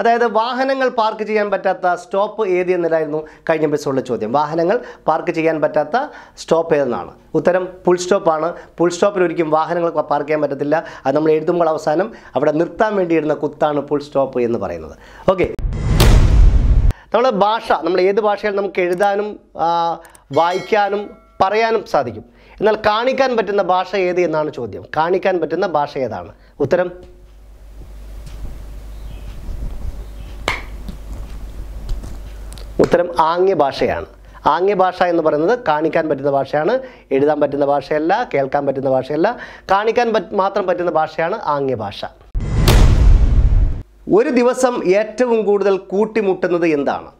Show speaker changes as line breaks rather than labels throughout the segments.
അതായത് വാഹനങ്ങൾ പാർക്ക് ചെയ്യാൻ പറ്റാത്ത സ്റ്റോപ്പ് ഏത് എന്നതായിരുന്നു കഴിഞ്ഞ എപ്പിസോഡിലെ ചോദ്യം വാഹനങ്ങൾ പാർക്ക് ചെയ്യാൻ പറ്റാത്ത സ്റ്റോപ്പ് ഏതെന്നാണ് ഉത്തരം ഫുൾ സ്റ്റോപ്പാണ് ഫുൾ സ്റ്റോപ്പിൽ ഒരിക്കലും വാഹനങ്ങൾ പാർക്ക് ചെയ്യാൻ പറ്റത്തില്ല അത് നമ്മൾ എഴുതുമ്പോൾ അവസാനം അവിടെ നിർത്താൻ വേണ്ടി ഇടുന്ന കുത്താണ് ഫുൾ സ്റ്റോപ്പ് എന്ന് പറയുന്നത് ഓക്കെ നമ്മൾ ഭാഷ നമ്മൾ ഏത് ഭാഷയിൽ നമുക്ക് എഴുതാനും വായിക്കാനും പറയാനും സാധിക്കും എന്നാൽ കാണിക്കാൻ പറ്റുന്ന ഭാഷ ഏത് എന്നാണ് ചോദ്യം കാണിക്കാൻ പറ്റുന്ന ഭാഷ ഏതാണ് ഉത്തരം ഉത്തരം ആംഗ്യ ഭാഷയാണ് ആംഗ്യ ഭാഷ എന്ന് പറയുന്നത് കാണിക്കാൻ പറ്റുന്ന ഭാഷയാണ് എഴുതാൻ പറ്റുന്ന ഭാഷയല്ല കേൾക്കാൻ പറ്റുന്ന ഭാഷയല്ല കാണിക്കാൻ മാത്രം പറ്റുന്ന ഭാഷയാണ് ആംഗ്യ ഭാഷ ഒരു ദിവസം ഏറ്റവും കൂടുതൽ കൂട്ടിമുട്ടുന്നത് എന്താണ്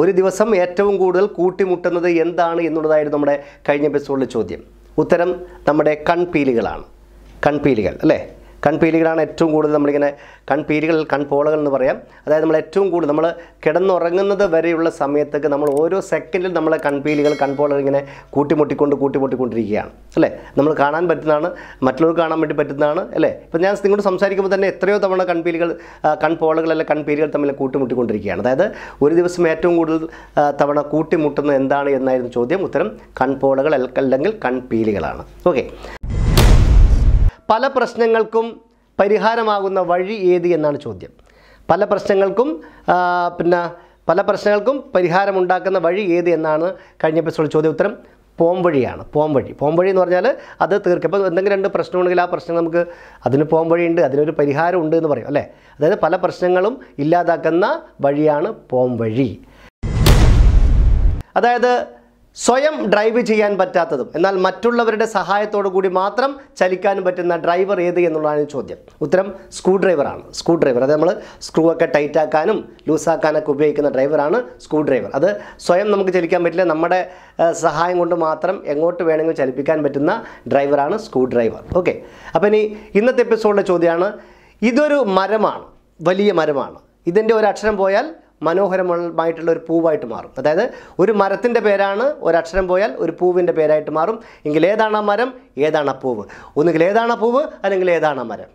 ഒരു ദിവസം ഏറ്റവും കൂടുതൽ കൂട്ടിമുട്ടുന്നത് എന്താണ് എന്നുള്ളതായിരുന്നു നമ്മുടെ കഴിഞ്ഞ എപ്പിസോഡിലെ ചോദ്യം ഉത്തരം നമ്മുടെ കൺപീലുകളാണ് കൺപീലുകൾ അല്ലേ കൺപീലികളാണ് ഏറ്റവും കൂടുതൽ നമ്മളിങ്ങനെ കൺപീലികൾ കൺപോളകൾ എന്ന് പറയാം അതായത് നമ്മൾ ഏറ്റവും കൂടുതൽ നമ്മൾ കിടന്നുറങ്ങുന്നത് വരെയുള്ള സമയത്തൊക്കെ നമ്മൾ ഓരോ സെക്കൻഡിൽ നമ്മളെ കൺപീലികൾ കൺപോളകൾ ഇങ്ങനെ കൂട്ടിമുട്ടിക്കൊണ്ട് കൂട്ടിമുട്ടിക്കൊണ്ടിരിക്കുകയാണ് അല്ലേ നമ്മൾ കാണാൻ പറ്റുന്നതാണ് മറ്റുള്ളവർക്ക് കാണാൻ വേണ്ടി പറ്റുന്നതാണ് അല്ലേ ഇപ്പം ഞാൻ നിങ്ങളോട് സംസാരിക്കുമ്പോൾ തന്നെ എത്രയോ തവണ കൺപീലികൾ കൺപോളകൾ അല്ലെ കൺപീലികൾ തമ്മിൽ കൂട്ടിമുട്ടിക്കൊണ്ടിരിക്കുകയാണ് അതായത് ഒരു ദിവസം ഏറ്റവും കൂടുതൽ തവണ കൂട്ടിമുട്ടുന്നത് എന്താണ് എന്നായിരുന്നു ചോദ്യം ഉത്തരം കൺപോളകൾ അല്ലെങ്കിൽ കൺപീലികളാണ് ഓക്കെ പല പ്രശ്നങ്ങൾക്കും പരിഹാരമാകുന്ന വഴി ഏത് എന്നാണ് ചോദ്യം പല പ്രശ്നങ്ങൾക്കും പിന്നെ പല പ്രശ്നങ്ങൾക്കും പരിഹാരമുണ്ടാക്കുന്ന വഴി ഏത് എന്നാണ് കഴിഞ്ഞ എപ്പിസോഡ് ചോദ്യ ഉത്തരം പോംവഴിയാണ് പോംവഴി പോംവഴി എന്ന് പറഞ്ഞാൽ അത് തീർക്കും ഇപ്പോൾ എന്തെങ്കിലും രണ്ട് പ്രശ്നമുണ്ടെങ്കിൽ ആ പ്രശ്നം നമുക്ക് അതിന് പോംവഴിയുണ്ട് അതിനൊരു പരിഹാരം ഉണ്ട് എന്ന് പറയും അല്ലേ അതായത് പല പ്രശ്നങ്ങളും ഇല്ലാതാക്കുന്ന വഴിയാണ് പോംവഴി അതായത് സ്വയം ഡ്രൈവ് ചെയ്യാൻ പറ്റാത്തതും എന്നാൽ മറ്റുള്ളവരുടെ സഹായത്തോടു കൂടി മാത്രം ചലിക്കാൻ പറ്റുന്ന ഡ്രൈവർ ഏത് എന്നുള്ളതാണ് ചോദ്യം ഉത്തരം സ്ക്രൂ ഡ്രൈവറാണ് സ്ക്രൂ ഡ്രൈവർ അത് നമ്മൾ സ്ക്രൂ ഒക്കെ ടൈറ്റാക്കാനും ലൂസാക്കാനൊക്കെ ഉപയോഗിക്കുന്ന ഡ്രൈവറാണ് സ്ക്രൂ ഡ്രൈവർ അത് സ്വയം നമുക്ക് ചലിക്കാൻ പറ്റില്ല നമ്മുടെ സഹായം കൊണ്ട് മാത്രം എങ്ങോട്ട് വേണമെങ്കിലും ചലിപ്പിക്കാൻ പറ്റുന്ന ഡ്രൈവറാണ് സ്ക്രൂ ഡ്രൈവർ ഓക്കെ അപ്പോൾ ഇനി ഇന്നത്തെ എപ്പിസോഡിലെ ചോദ്യമാണ് ഇതൊരു മരമാണ് വലിയ മരമാണ് ഇതിൻ്റെ ഒരു അക്ഷരം പോയാൽ മനോഹരമായിട്ടുള്ള ഒരു പൂവായിട്ട് മാറും അതായത് ഒരു മരത്തിൻ്റെ പേരാണ് ഒരക്ഷരം പോയാൽ ഒരു പൂവിൻ്റെ പേരായിട്ട് മാറും എങ്കിൽ ഏതാണ് ആ മരം ഏതാണ് ആ പൂവ് ഒന്നുകിൽ ഏതാണ് പൂവ് അല്ലെങ്കിൽ ഏതാണ് മരം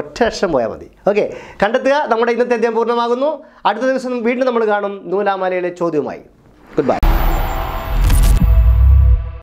ഒറ്റ അക്ഷരം പോയാൽ മതി ഓക്കെ കണ്ടെത്തുക നമ്മുടെ ഇന്നത്തെ അധ്യായം പൂർണ്ണമാകുന്നു അടുത്ത ദിവസം വീണ്ടും നമ്മൾ കാണും നൂലാമാലയിലെ ചോദ്യവുമായി ഗുഡ് ബൈ